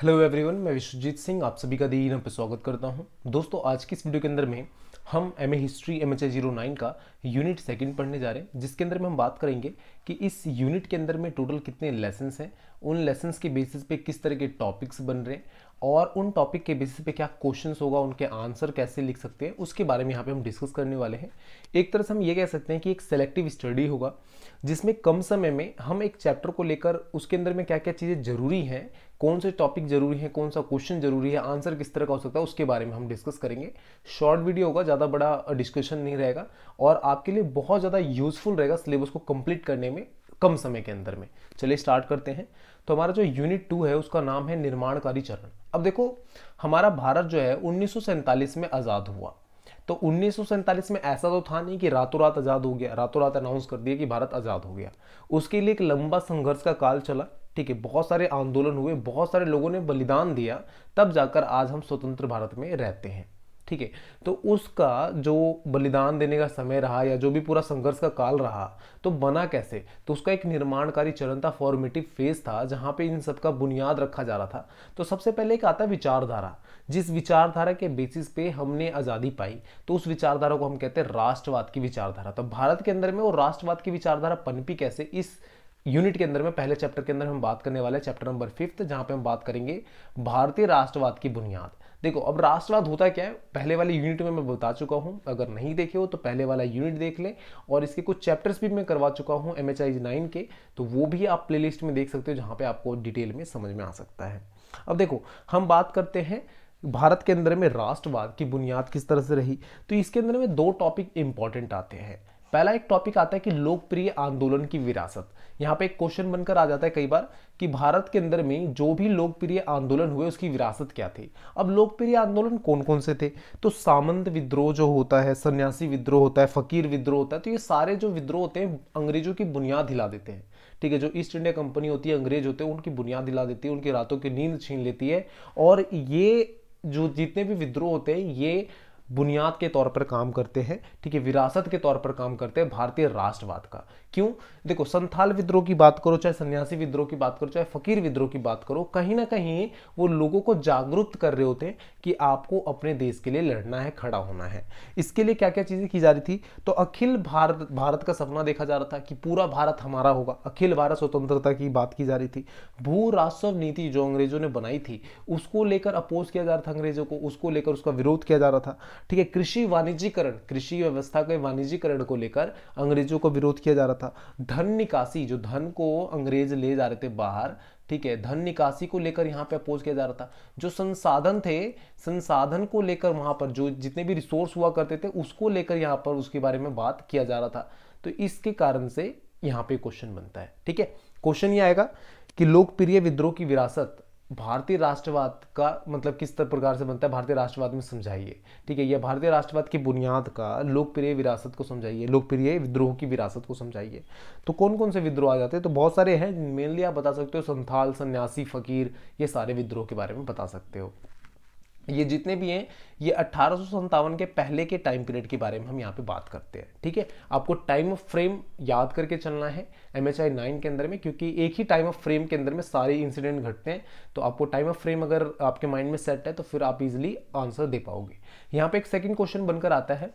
hello everyone मैं विश्वजीत सिंह आप सभी का दिन पर स्वागत करता हूं दोस्तों आज की इस वीडियो के अंदर में हम M A history M H A zero nine का यूनिट सेकंड पढ़ने जा रहे हैं जिसके अंदर में हम बात करेंगे कि इस यूनिट के अंदर में टोटल कितने लेसन्स हैं उन लेसन्स के बेसिस पे किस तरह के टॉपिक्स बन रहे हैं और उन टॉपिक के बेसिस पे क्या क्वेश्चन होगा उनके आंसर कैसे लिख सकते हैं उसके बारे में यहाँ पे हम डिस्कस करने वाले हैं एक तरह से हम ये कह सकते हैं कि एक सेलेक्टिव स्टडी होगा जिसमें कम समय में हम एक चैप्टर को लेकर उसके अंदर में क्या क्या चीज़ें ज़रूरी हैं कौन से टॉपिक जरूरी है कौन सा क्वेश्चन जरूरी है आंसर किस तरह का हो सकता है उसके बारे में हम डिस्कस करेंगे शॉर्ट वीडियो होगा ज़्यादा बड़ा डिस्कशन नहीं रहेगा और आपके लिए बहुत ज़्यादा यूजफुल रहेगा सिलेबस को कंप्लीट करने में कम समय के अंदर में चलिए स्टार्ट करते हैं तो हमारा जो यूनिट टू है उसका नाम है निर्माणकारी चरण अब देखो हमारा भारत जो है उन्नीस में आज़ाद हुआ तो उन्नीस में ऐसा तो था नहीं कि रातों रात आज़ाद हो गया रातों रात अनाउंस कर दिया कि भारत आज़ाद हो गया उसके लिए एक लंबा संघर्ष का काल चला ठीक है बहुत सारे आंदोलन हुए बहुत सारे लोगों ने बलिदान दिया तब जाकर आज हम स्वतंत्र भारत में रहते हैं ठीक है तो उसका जो बलिदान देने का समय रहा या जो भी पूरा संघर्ष का काल रहा तो बना कैसे तो उसका एक निर्माणकारी चरण था फॉर्मेटिव फेज था जहाँ पे इन सब का बुनियाद रखा जा रहा था तो सबसे पहले एक आता है विचारधारा जिस विचारधारा के बेसिस पे हमने आज़ादी पाई तो उस विचारधारा को हम कहते हैं राष्ट्रवाद की विचारधारा तो भारत के अंदर में वो राष्ट्रवाद की विचारधारा पनपी कैसे इस यूनिट के अंदर में पहले चैप्टर के अंदर हम बात करने वाले चैप्टर नंबर फिफ्थ जहां पे हम बात करेंगे भारतीय राष्ट्रवाद की बुनियाद देखो अब राष्ट्रवाद होता क्या है पहले वाले यूनिट में मैं बता चुका हूं अगर नहीं देखे हो तो पहले वाला यूनिट देख ले और इसके कुछ चैप्टर्स भी मैं करवा चुका हूँ एम एच नाइन के तो वो भी आप प्ले में देख सकते हो जहां पे आपको डिटेल में समझ में आ सकता है अब देखो हम बात करते हैं भारत के अंदर में राष्ट्रवाद की बुनियाद किस तरह से रही तो इसके अंदर में दो टॉपिक इंपॉर्टेंट आते हैं पहला एक टॉपिक आता है कि लोकप्रिय आंदोलन की विरासत यहाँ पे एक क्वेश्चन बनकर आ जाता है कई बार कि भारत के अंदर में जो भी लोकप्रिय आंदोलन हुए उसकी विरासत क्या थी अब लोकप्रिय आंदोलन कौन कौन से थे तो सामंत विद्रोह जो होता है सन्यासी विद्रोह होता है फकीर विद्रोह होता है तो ये सारे जो विद्रोह होते हैं अंग्रेजों की बुनियाद हिला देते हैं ठीक है जो ईस्ट इंडिया कंपनी होती है अंग्रेज होते हैं उनकी बुनियाद हिला देती है उनकी रातों की नींद छीन लेती है और ये जो जितने भी विद्रोह होते हैं ये बुनियाद के तौर पर काम करते हैं ठीक है विरासत के तौर पर काम करते हैं भारतीय राष्ट्रवाद का क्यों देखो संथाल विद्रोह की बात करो चाहे सन्यासी विद्रोह की बात करो चाहे फकीर विद्रोह की बात करो कहीं ना कहीं वो लोगों को जागरूक कर रहे होते हैं कि आपको अपने देश के लिए लड़ना है खड़ा होना है इसके लिए क्या क्या चीज़ें की जा रही थी तो अखिल भारत भारत का सपना देखा जा रहा था कि पूरा भारत हमारा होगा अखिल भारत स्वतंत्रता की बात की जा रही थी भू राजस्व नीति जो अंग्रेजों ने बनाई थी उसको लेकर अपोज किया जा रहा था अंग्रेजों को उसको लेकर उसका विरोध किया जा रहा था ठीक है कृषि वाणिज्यकरण कृषि व्यवस्था के वाणिज्यकरण को लेकर अंग्रेजों का विरोध किया जा रहा था था धन निकासी जो धन को अंग्रेज ले जा रहे थे बाहर ठीक है धन निकासी को लेकर यहाँ पे अपोज किया जा रहा था जो संसाधन थे संसाधन को लेकर वहां पर जो जितने भी रिसोर्स हुआ करते थे उसको लेकर यहाँ पर उसके बारे में बात किया जा रहा था तो इसके कारण से यहाँ पे क्वेश्चन बनता है ठीक है क्वेश्चन ये आएगा कि लोकप्रिय विद्रोह की विरासत भारतीय राष्ट्रवाद का मतलब किस तरह प्रकार से बनता है भारतीय राष्ट्रवाद में समझाइए ठीक है या भारतीय राष्ट्रवाद की बुनियाद का लोकप्रिय विरासत को समझाइए लोकप्रिय विद्रोह की विरासत को समझाइए तो कौन कौन से विद्रोह आ जाते हैं तो बहुत सारे हैं मेनली आप बता सकते हो संथाल सन्यासी फकीर ये सारे विद्रोह के बारे में बता सकते हो ये जितने भी हैं ये अट्ठारह के पहले के टाइम पीरियड के बारे में हम यहाँ पे बात करते हैं ठीक है आपको टाइम ऑफ फ्रेम याद करके चलना है एम एच के अंदर में क्योंकि एक ही टाइम ऑफ फ्रेम के अंदर में सारे इंसिडेंट घटते हैं तो आपको टाइम ऑफ फ्रेम अगर आपके माइंड में सेट है तो फिर आप इजिली आंसर दे पाओगे यहाँ पे एक सेकेंड क्वेश्चन बनकर आता है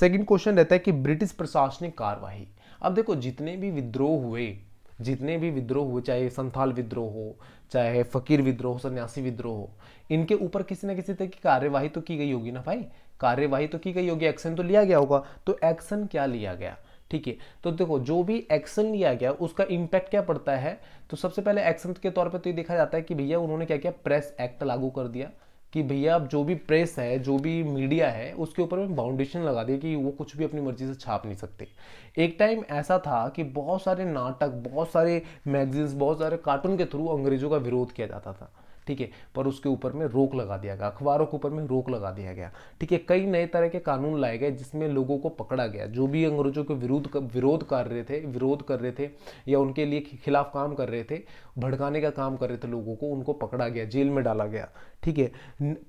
सेकेंड क्वेश्चन रहता है कि ब्रिटिश प्रशासनिक कार्यवाही अब देखो जितने भी विद्रोह हुए जितने भी विद्रोह हुए चाहे संथाल विद्रोह हो चाहे फकीर विद्रोह हो सन्यासी विद्रोह हो इनके ऊपर किसी ना किसी तरह की कार्यवाही तो की गई होगी ना भाई कार्यवाही तो की गई होगी एक्शन तो लिया गया होगा तो एक्शन क्या लिया गया ठीक है तो देखो जो भी एक्शन लिया गया उसका इम्पैक्ट क्या पड़ता है तो सबसे पहले एक्शन के तौर पर तो ये देखा जाता है कि भैया उन्होंने क्या किया प्रेस एक्ट लागू कर दिया कि भैया आप जो भी प्रेस है जो भी मीडिया है उसके ऊपर मैं बाउंडेशन लगा दिया कि वो कुछ भी अपनी मर्जी से छाप नहीं सकते एक टाइम ऐसा था कि बहुत सारे नाटक बहुत सारे मैगजीन्स बहुत सारे कार्टून के थ्रू अंग्रेज़ों का विरोध किया जाता था ठीक है पर उसके ऊपर में रोक लगा दिया गया अखबारों के ऊपर में रोक लगा दिया गया ठीक है कई नए तरह के कानून लाए गए जिसमें लोगों को पकड़ा गया जो भी अंग्रेजों के विरोध विरोध कर रहे थे विरोध कर रहे थे या उनके लिए खिलाफ काम कर रहे थे भड़काने का काम कर रहे थे लोगों को उनको पकड़ा गया जेल में डाला गया ठीक है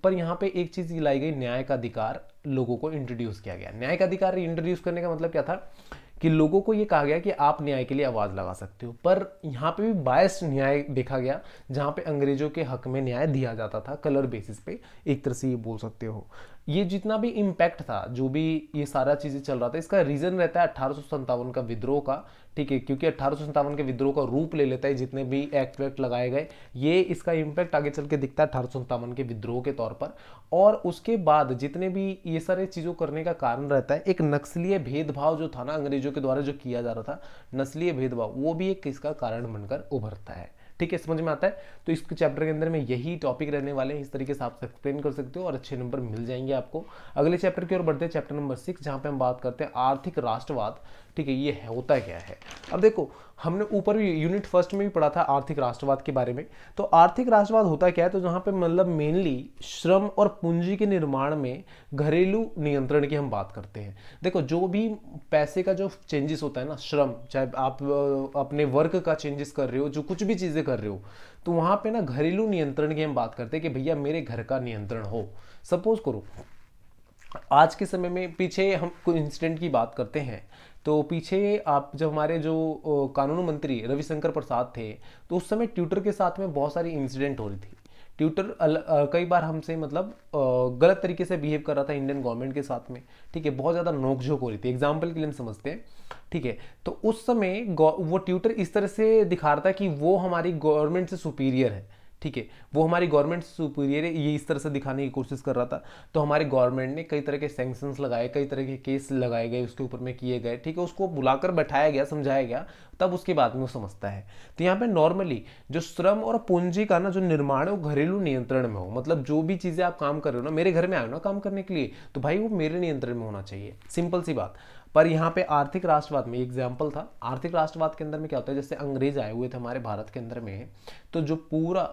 पर यहाँ पे एक चीज़ लाई गई न्याय का अधिकार लोगों को इंट्रोड्यूस किया गया न्याय का अधिकार इंट्रोड्यूस करने का मतलब क्या था कि लोगों को ये कहा गया कि आप न्याय के लिए आवाज़ लगा सकते हो पर यहाँ पे भी बायस न्याय देखा गया जहाँ पे अंग्रेजों के हक में न्याय दिया जाता था कलर बेसिस पे एक तरह से ये बोल सकते हो ये जितना भी इम्पैक्ट था जो भी ये सारा चीज़ें चल रहा था इसका रीज़न रहता है अट्ठारह का विद्रोह का ठीक है क्योंकि अठारह के विद्रोह का रूप ले लेता है जितने भी एक्ट वैक्ट लगाए गए ये इसका इम्पैक्ट आगे चल के दिखता है अठारह के विद्रोह के तौर पर और उसके बाद जितने भी ये सारे चीज़ों करने का कारण रहता है एक नक्सलीय भेदभाव जो था ना अंग्रेजों के द्वारा जो किया जा रहा था नस्लीय भेदभाव वो भी एक इसका कारण बनकर उभरता है ठीक है समझ में आता है तो इस चैप्टर के अंदर में यही टॉपिक रहने वाले हैं इस तरीके से आप एक्सप्लेन कर सकते हो और अच्छे नंबर मिल जाएंगे आपको अगले चैप्टर की ओर बढ़ते हैं चैप्टर नंबर सिक्स जहाँ पर हम बात करते हैं आर्थिक राष्ट्रवाद ठीक है ये होता क्या है अब देखो हमने ऊपर भी यूनिट फर्स्ट में भी पढ़ा था आर्थिक राष्ट्रवाद के बारे में तो आर्थिक राष्ट्रवाद होता क्या है तो जहाँ पे मतलब मेनली श्रम और पूंजी के निर्माण में घरेलू नियंत्रण की हम बात करते हैं देखो जो भी पैसे का जो चेंजेस होता है ना श्रम चाहे आप अपने वर्क का चेंजेस कर रहे हो जो कुछ भी चीज़ें कर रहे हो तो वहाँ पे ना घरेलू नियंत्रण की हम बात करते हैं कि भैया मेरे घर का नियंत्रण हो सपोज करो आज के समय में पीछे हम इंसिडेंट की बात करते हैं तो पीछे आप जब हमारे जो कानून मंत्री रविशंकर प्रसाद थे तो उस समय ट्यूटर के साथ में बहुत सारी इंसिडेंट हो रही थी ट्यूटर कई बार हमसे मतलब गलत तरीके से बिहेव कर रहा था इंडियन गवर्नमेंट के साथ में ठीक है बहुत ज़्यादा नोकझोंक हो रही थी एग्जाम्पल के लिए हम समझते हैं ठीक है तो उस समय वो ट्यूटर इस तरह से दिखा रहा था कि वो हमारी गवर्नमेंट से सुपीरियर है ठीक है वो हमारी गवर्नमेंट सुपीरियर ये इस तरह से दिखाने की कोशिश कर रहा था तो हमारी गवर्नमेंट ने कई तरह के सेंक्शंस लगाए कई तरह के केस लगाए गए उसके ऊपर में किए गए ठीक है उसको बुलाकर बैठाया गया समझाया गया तब उसके बाद में वो समझता है तो यहाँ पे नॉर्मली जो श्रम और पूंजी का ना जो निर्माण है वो घरेलू नियंत्रण में हो मतलब जो भी चीज़ें आप काम कर रहे हो ना मेरे घर में आए हो ना काम करने के लिए तो भाई वो मेरे नियंत्रण में होना चाहिए सिंपल सी बात पर यहाँ पे आर्थिक राष्ट्रवाद में एग्जाम्पल था आर्थिक राष्ट्रवाद के अंदर में क्या होता है जैसे अंग्रेज आए हुए थे हमारे भारत के अंदर में तो जो पूरा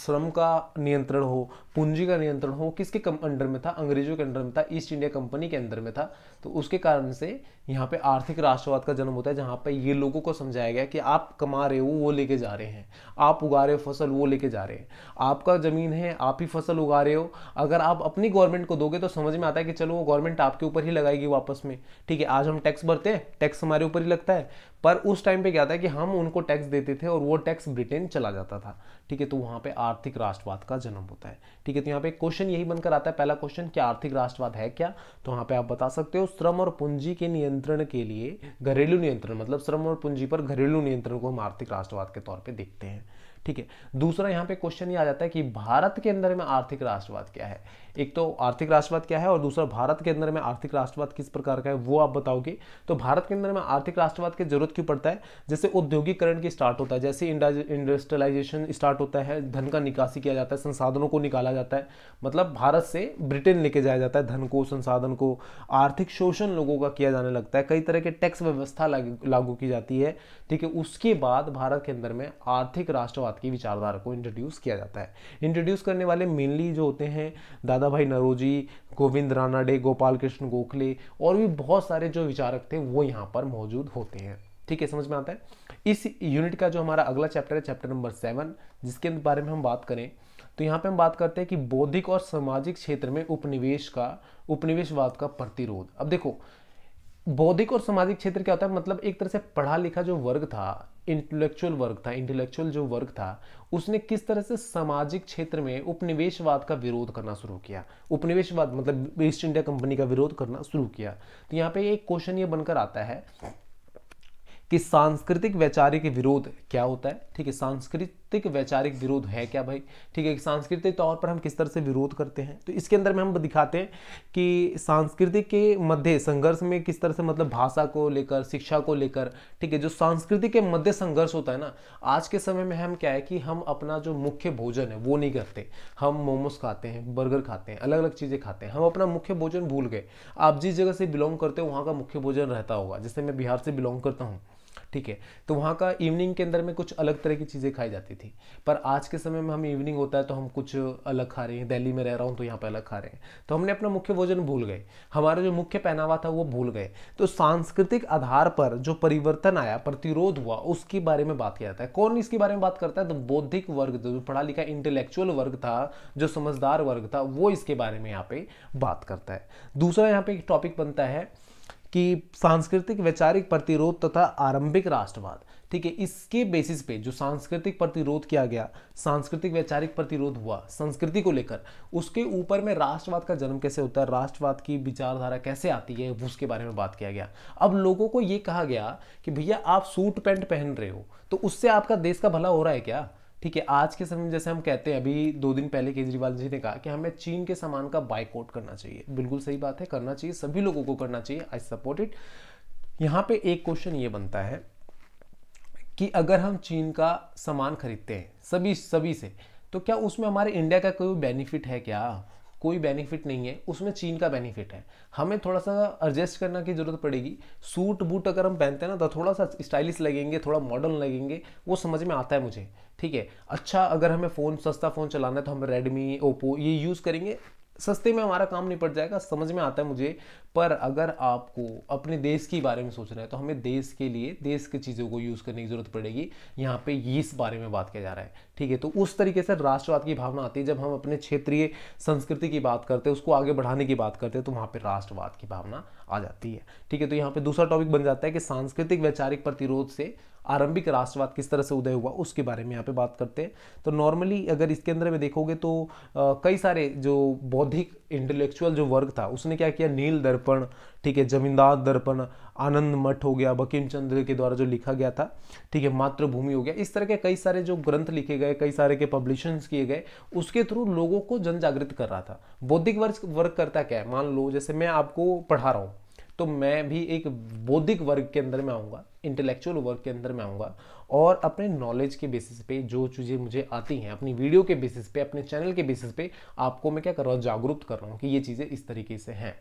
श्रम का नियंत्रण हो पूंजी का नियंत्रण हो किसके अंडर में था अंग्रेजों के अंडर में था ईस्ट इंडिया कंपनी के अंदर में था तो उसके कारण से यहाँ पे आर्थिक राष्ट्रवाद का जन्म होता है जहाँ पे ये लोगों को समझाया गया कि आप कमा रहे हो वो लेके जा रहे हैं आप उगा रहे हो फसल वो लेके जा रहे हैं आपका ज़मीन है आप ही फसल उगा रहे हो अगर आप अपनी गवर्नमेंट को दोगे तो समझ में आता है कि चलो वो गवर्नमेंट आपके ऊपर ही लगाएगी वापस में ठीक है आज आज हम टैक्स भरते हैं टैक्स हमारे ऊपर ही लगता है पर उस टाइम पे क्या था कि हम उनको टैक्स देते थे और वो टैक्स ब्रिटेन चला जाता था ठीक है तो वहाँ पे आर्थिक राष्ट्रवाद का जन्म होता है ठीक है तो यहाँ पे क्वेश्चन यही बनकर आता है पहला क्वेश्चन कि आर्थिक राष्ट्रवाद है क्या तो वहाँ पे आप बता सकते हो श्रम और पूंजी के नियंत्रण के लिए घरेलू नियंत्रण मतलब श्रम और पूंजी पर घरेलू नियंत्रण को हम आर्थिक राष्ट्रवाद के तौर पर देखते हैं ठीक है दूसरा यहाँ पे क्वेश्चन ये आ जाता है कि भारत के अंदर में आर्थिक राष्ट्रवाद क्या है एक तो आर्थिक राष्ट्रवाद क्या है और दूसरा भारत के अंदर में आर्थिक राष्ट्रवाद किस प्रकार का है वो आप बताओगे तो भारत के अंदर में आर्थिक राष्ट्रवाद की जरूरत क्यों पड़ता है जैसे औद्योगिकरण की स्टार्ट होता है जैसे इंडस्ट्रियलाइजेशन स्टार्ट होता है धन का निकासी किया जाता है संसाधनों को निकाला जाता है मतलब भारत से ब्रिटेन लेके जाया जाता है धन को संसाधन को आर्थिक शोषण लोगों का किया जाने लगता है कई तरह के टैक्स व्यवस्था लागू की जाती है ठीक है उसके बाद भारत के अंदर में आर्थिक राष्ट्रवाद की विचारधारा को इंट्रोड्यूस किया जाता है इंट्रोड्यूस करने वाले मेनली जो होते हैं दादा दादा भाई नरोजी गोविंद रानाडे गोपाल कृष्ण गोखले और भी बहुत सारे जो विचारक थे वो यहाँ पर मौजूद होते हैं ठीक है समझ में आता है इस यूनिट का जो हमारा अगला चैप्टर है चैप्टर नंबर सेवन जिसके बारे में हम बात करें तो यहाँ पे हम बात करते हैं कि बौद्धिक और सामाजिक क्षेत्र में उपनिवेश का उपनिवेशवाद का प्रतिरोध अब देखो बौद्धिक और सामाजिक क्षेत्र क्या होता है मतलब एक तरह से पढ़ा लिखा जो वर्ग था इंटेलेक्चुअल वर्क था इंटेलेक्चुअल जो वर्क था उसने किस तरह से सामाजिक क्षेत्र में उपनिवेशवाद का विरोध करना शुरू किया उपनिवेशवाद मतलब ईस्ट इंडिया कंपनी का विरोध करना शुरू किया तो यहाँ पे एक क्वेश्चन ये बनकर आता है कि सांस्कृतिक वैचारिक विरोध क्या होता है ठीक है सांस्कृतिक सांस्कृतिक वैचारिक विरोध है क्या भाई ठीक है सांस्कृतिक तौर पर हम किस तरह से विरोध करते हैं तो इसके अंदर में हम दिखाते हैं कि सांस्कृतिक के मध्य संघर्ष में किस तरह से मतलब भाषा को लेकर शिक्षा को लेकर ठीक है जो सांस्कृतिक के मध्य संघर्ष होता है ना आज के समय में हम क्या है कि हम अपना जो मुख्य भोजन है वो नहीं करते हम मोमोज खाते हैं बर्गर खाते हैं अलग अलग चीज़ें खाते हैं हम अपना मुख्य भोजन भूल गए आप जिस जगह से बिलोंग करते हो वहाँ का मुख्य भोजन रहता होगा जैसे मैं बिहार से बिलोंग करता हूँ ठीक है तो वहाँ का इवनिंग के अंदर में कुछ अलग तरह की चीज़ें खाई जाती थी पर आज के समय में हम इवनिंग होता है तो हम कुछ अलग खा रहे हैं दिल्ली में रह रहा हूँ तो यहाँ पर अलग खा रहे हैं तो हमने अपना मुख्य भोजन भूल गए हमारा जो मुख्य पहनावा था वो भूल गए तो सांस्कृतिक आधार पर जो परिवर्तन आया प्रतिरोध हुआ उसके बारे में बात किया जाता है कौन इसके बारे में बात करता है तो बौद्धिक वर्ग जो पढ़ा लिखा इंटेलेक्चुअल वर्ग था जो समझदार वर्ग था वो इसके बारे में यहाँ पे बात करता है दूसरा यहाँ पे एक टॉपिक बनता है कि सांस्कृतिक वैचारिक प्रतिरोध तथा आरंभिक राष्ट्रवाद ठीक है इसके बेसिस पे जो सांस्कृतिक प्रतिरोध किया गया सांस्कृतिक वैचारिक प्रतिरोध हुआ संस्कृति को लेकर उसके ऊपर में राष्ट्रवाद का जन्म कैसे होता है राष्ट्रवाद की विचारधारा कैसे आती है उसके बारे में बात किया गया अब लोगों को ये कहा गया कि भैया आप सूट पैंट पहन रहे हो तो उससे आपका देश का भला हो रहा है क्या ठीक है आज के समय में जैसे हम कहते हैं अभी दो दिन पहले केजरीवाल जी ने कहा कि हमें चीन के सामान का बाइकआउट करना चाहिए बिल्कुल सही बात है करना चाहिए सभी लोगों को करना चाहिए आई सपोर्ट इट यहाँ पे एक क्वेश्चन ये बनता है कि अगर हम चीन का सामान खरीदते हैं सभी सभी से तो क्या उसमें हमारे इंडिया का कोई बेनिफिट है क्या कोई बेनिफिट नहीं है उसमें चीन का बेनिफिट है हमें थोड़ा सा एडजस्ट करने की ज़रूरत पड़ेगी सूट बूट अगर हम पहनते हैं ना तो थोड़ा सा स्टाइलिश लगेंगे थोड़ा मॉडर्न लगेंगे वो समझ में आता है मुझे ठीक है अच्छा अगर हमें फ़ोन सस्ता फ़ोन चलाना है तो हम रेडमी ओप्पो ये यूज़ करेंगे सस्ते में हमारा काम निपट जाएगा समझ में आता है मुझे पर अगर आपको अपने देश के बारे में सोचना है तो हमें देश के लिए देश की चीज़ों को यूज़ करने की ज़रूरत पड़ेगी यहाँ पे इस बारे में बात किया जा रहा है ठीक है तो उस तरीके से राष्ट्रवाद की भावना आती है जब हम अपने क्षेत्रीय संस्कृति की बात करते हैं उसको आगे बढ़ाने की बात करते हैं तो वहाँ पर राष्ट्रवाद की भावना आ जाती है ठीक है तो यहाँ पर दूसरा टॉपिक बन जाता है कि सांस्कृतिक वैचारिक प्रतिरोध से आरंभिक राष्ट्रवाद किस तरह से उदय हुआ उसके बारे में यहाँ पे बात करते हैं तो नॉर्मली अगर इसके अंदर में देखोगे तो आ, कई सारे जो बौद्धिक इंटेलेक्चुअल जो वर्ग था उसने क्या किया नील दर्पण ठीक है जमींदार दर्पण आनंद मठ हो गया बकीम चंद्र के द्वारा जो लिखा गया था ठीक है मातृभूमि हो गया इस तरह के कई सारे जो ग्रंथ लिखे गए कई सारे के पब्लिशन किए गए उसके थ्रू लोगों को जन जागृत कर रहा था बौद्धिक वर्ग वर्ग करता क्या है मान लो जैसे मैं आपको पढ़ा रहा हूँ तो मैं भी एक बौद्धिक वर्ग के अंदर में आऊँगा इंटेलेक्चुअल वर्क के अंदर मैं आऊँगा और अपने नॉलेज के बेसिस पे जो चीज़ें मुझे आती हैं अपनी वीडियो के बेसिस पे अपने चैनल के बेसिस पे आपको मैं क्या कर रहा हूँ जागरूक कर रहा हूँ कि ये चीज़ें इस तरीके से हैं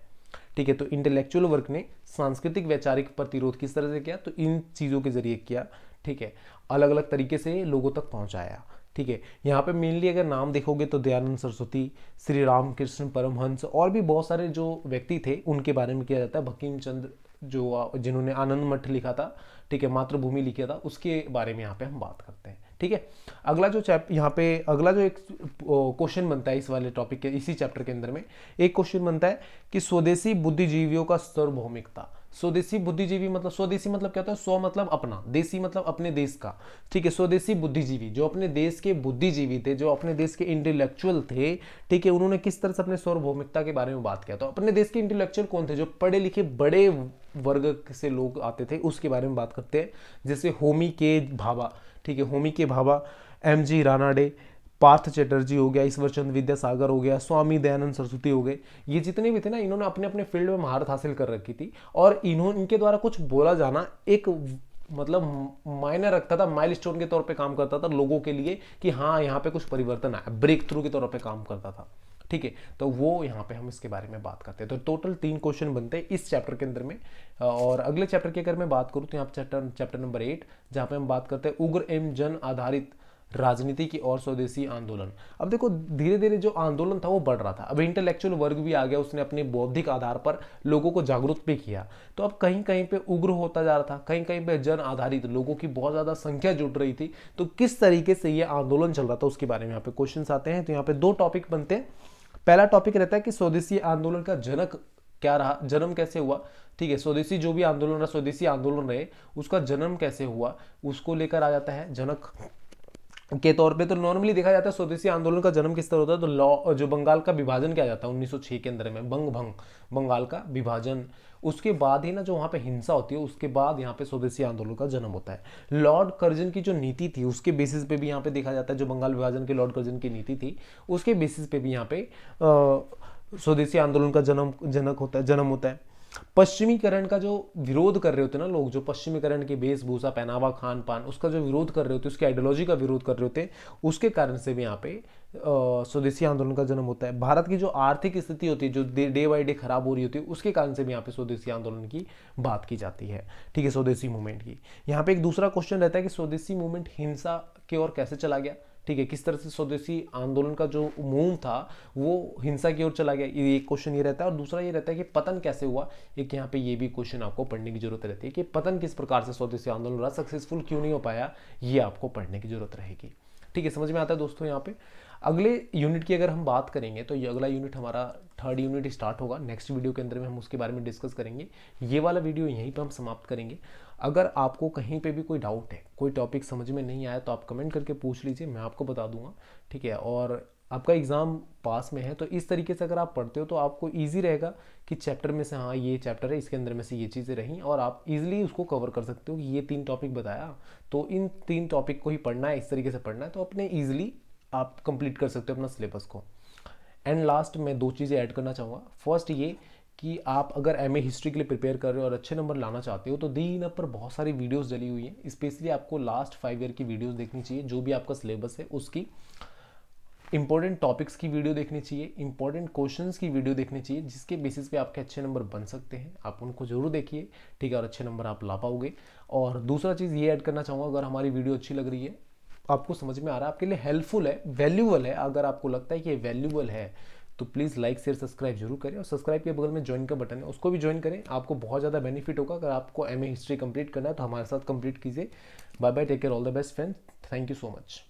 ठीक है तो इंटेलेक्चुअल वर्क ने सांस्कृतिक वैचारिक प्रतिरोध किस तरह से किया तो इन चीज़ों के जरिए किया ठीक है अलग अलग तरीके से लोगों तक पहुँचाया ठीक है यहाँ पे मेनली अगर नाम देखोगे तो दयानंद सरस्वती श्री राम कृष्ण परमहंस और भी बहुत सारे जो व्यक्ति थे उनके बारे में किया जाता है भकीम चंद्र जो जिन्होंने आनंद मठ लिखा था ठीक है मातृभूमि लिखा था उसके बारे में यहाँ पे हम बात करते हैं ठीक है अगला जो चैप यहाँ पे अगला जो एक क्वेश्चन बनता है इस वाले टॉपिक के इसी चैप्टर के अंदर में एक क्वेश्चन बनता है कि स्वदेशी बुद्धिजीवियों का सर्वभौमिकता स्वदेशी बुद्धिजीवी मतलब स्वदेशी मतलब क्या होता है स्व मतलब अपना देसी मतलब अपने देश का ठीक है स्वदेशी बुद्धिजीवी जो अपने देश के बुद्धिजीवी थे जो अपने देश के इंटेलेक्चुअल थे ठीक है उन्होंने किस तरह से अपने सौरभौमिकता के बारे में बात किया तो अपने देश के इंटेलेक्चुअल कौन थे जो पढ़े लिखे बड़े वर्ग से लोग आते थे उसके बारे में बात करते हैं जैसे होमी के भाभा ठीक है Homi K Bhabha M G Ranade Partha Chatterjee हो गया ईश्वरचंद विद्यासागर हो गया स्वामी दयानंद सरस्वती हो गए ये जितने भी थे ना इन्होंने अपने अपने फील्ड में महारत हासिल कर रखी थी और इन्होंने इनके द्वारा कुछ बोला जाना एक मतलब मायने रखता था माइलस्टोन के तौर पे काम करता था लोगों के लिए कि हाँ यहाँ पे कुछ परिवर्तन आया ब्रेक थ्रू के तौर पे काम करता था ठीक है तो वो यहाँ पे हम इसके बारे में बात करते हैं तो टोटल तीन क्वेश्चन बनते हैं इस चैप्टर के अंदर में और अगले चैप्टर की अगर मैं बात करूँ तो यहाँ चैप्टर चैप्टर नंबर एट जहाँ पे हम बात करते हैं उग्र एम जन आधारित राजनीति की और स्वदेशी आंदोलन अब देखो धीरे धीरे जो आंदोलन था वो बढ़ रहा था अब इंटेलेक्चुअल वर्ग भी आ गया उसने अपने बौद्धिक आधार पर लोगों को जागरूक भी किया तो अब कहीं कहीं पे उग्र होता जा रहा था कहीं कहीं पे जन आधारित लोगों की बहुत ज़्यादा संख्या जुट रही थी तो किस तरीके से ये आंदोलन चल रहा था उसके बारे में यहाँ पे क्वेश्चन आते हैं तो यहाँ पे दो टॉपिक बनते हैं पहला टॉपिक रहता है कि स्वदेशी आंदोलन का जनक क्या रहा जन्म कैसे हुआ ठीक है स्वदेशी जो भी आंदोलन रहा स्वदेशी आंदोलन रहे उसका जन्म कैसे हुआ उसको लेकर आ जाता है जनक के तौर पे तो नॉर्मली देखा जाता है स्वदेशी आंदोलन का जन्म किस तरह होता है तो लॉ जो बंगाल का विभाजन किया जाता है 1906 के अंदर में बंग भंग बंगाल का विभाजन उसके बाद ही ना जो वहाँ पे हिंसा होती है उसके बाद यहाँ पे स्वदेशी आंदोलन का जन्म होता है लॉर्ड कर्जन की जो नीति थी उसके बेसिस पे भी यहाँ पे देखा जाता है जो बंगाल विभाजन के लॉर्ड कर्जन की नीति थी उसके बेसिस पे भी यहाँ पे स्वदेशी आंदोलन का जन्म जनक होता है जन्म होता है पश्चिमीकरण का जो विरोध कर रहे होते ना लोग जो पश्चिमीकरण की वेशभूषा पहनावा खान पान उसका जो विरोध कर रहे होते उसकी आइडियोलॉजी का विरोध कर रहे होते उसके कारण से भी यहाँ पे स्वदेशी आंदोलन का जन्म होता है भारत की जो आर्थिक स्थिति होती है जो डे बाई डे खराब हो रही होती है उसके कारण से भी यहाँ पे स्वदेशी आंदोलन की बात की जाती है ठीक है स्वदेशी मूवमेंट की यहाँ पे एक दूसरा क्वेश्चन रहता है कि स्वदेशी मूवमेंट हिंसा की ओर कैसे चला गया ठीक है किस तरह से स्वदेशी आंदोलन का जो मूव था वो हिंसा की ओर चला गया ये एक क्वेश्चन ये रहता है और दूसरा ये रहता है कि पतन कैसे हुआ एक यहाँ पे ये भी क्वेश्चन आपको पढ़ने की जरूरत रहती है कि पतन किस प्रकार से स्वदेशी आंदोलन रहा सक्सेसफुल क्यों नहीं हो पाया ये आपको पढ़ने की जरूरत रहेगी ठीक है समझ में आता है दोस्तों यहाँ पे अगले यूनिट की अगर हम बात करेंगे तो ये अगला यूनिट हमारा थर्ड यूनिट स्टार्ट होगा नेक्स्ट वीडियो के अंदर में हम उसके बारे में डिस्कस करेंगे ये वाला वीडियो यहीं पर हम समाप्त करेंगे अगर आपको कहीं पे भी कोई डाउट है कोई टॉपिक समझ में नहीं आया तो आप कमेंट करके पूछ लीजिए मैं आपको बता दूंगा ठीक है और आपका एग्ज़ाम पास में है तो इस तरीके से अगर आप पढ़ते हो तो आपको ईजी रहेगा कि चैप्टर में से हाँ ये चैप्टर है इसके अंदर में से ये चीज़ें रहीं और आप इजीली उसको कवर कर सकते हो कि ये तीन टॉपिक बताया तो इन तीन टॉपिक को ही पढ़ना है इस तरीके से पढ़ना है तो अपने ईजिली आप कंप्लीट कर सकते हो अपना सिलेबस को एंड लास्ट मैं दो चीज़ें ऐड करना चाहूँगा फर्स्ट ये कि आप अगर एम हिस्ट्री के लिए प्रिपेयर कर रहे हो और अच्छे नंबर लाना चाहते हो तो दी इन पर बहुत सारी वीडियोस डली हुई हैं स्पेशली आपको लास्ट फाइव ईयर की वीडियोस देखनी चाहिए जो भी आपका सिलेबस है उसकी इंपॉर्टेंट टॉपिक्स की वीडियो देखनी चाहिए इंपॉर्टेंट क्वेश्चन की वीडियो देखनी चाहिए जिसके बेसिस पे आपके अच्छे नंबर बन सकते हैं आप उनको जरूर देखिए ठीक है और अच्छे नंबर आप ला पाओगे और दूसरा चीज़ ये ऐड करना चाहूँगा अगर हमारी वीडियो अच्छी लग रही है आपको समझ में आ रहा है आपके लिए हेल्पफुल है वैल्यूबल है अगर आपको लगता है कि ये वैल्यूबल है तो प्लीज़ लाइक शेयर सब्सक्राइब जरूर करें और सब्सक्राइब के बगल में ज्वाइन का बटन है उसको भी ज्वाइन करें आपको बहुत ज़्यादा बेनिफिट होगा अगर आपको एम हिस्ट्री कंप्लीट करना है तो हमारे साथ कंप्लीट कीजिए bye bye take care all the best friend thank you so much